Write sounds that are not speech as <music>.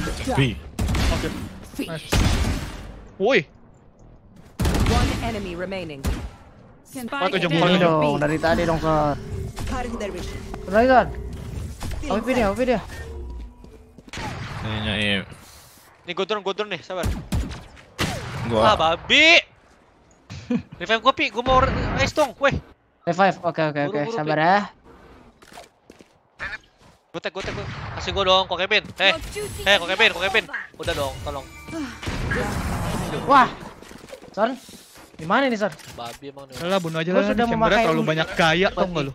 B. Okay. Nice. Woi. One enemy remaining. Spike ini dong, dari tadi dong, Son. Benar, Son. OP dia, OP dia. Kayaknya iya. Nih gue turun, gue turun nih, sabar. Gua. Ah, babi. <laughs> Revive gue, Pi. Gue mau restong, weh. Revive, oke, oke, oke. Sabar ya. Gue tag, gue tag, gue. Kasih gue dong, Kok Kevin. Eh, eh, Kok Kevin, Kok Kevin. Udah dong, tolong. Wah. Son, gimana nih, Son? Babi emang nih. Lah, bunuh aja lah. Sudah memakai terlalu banyak gaya tau gak lu?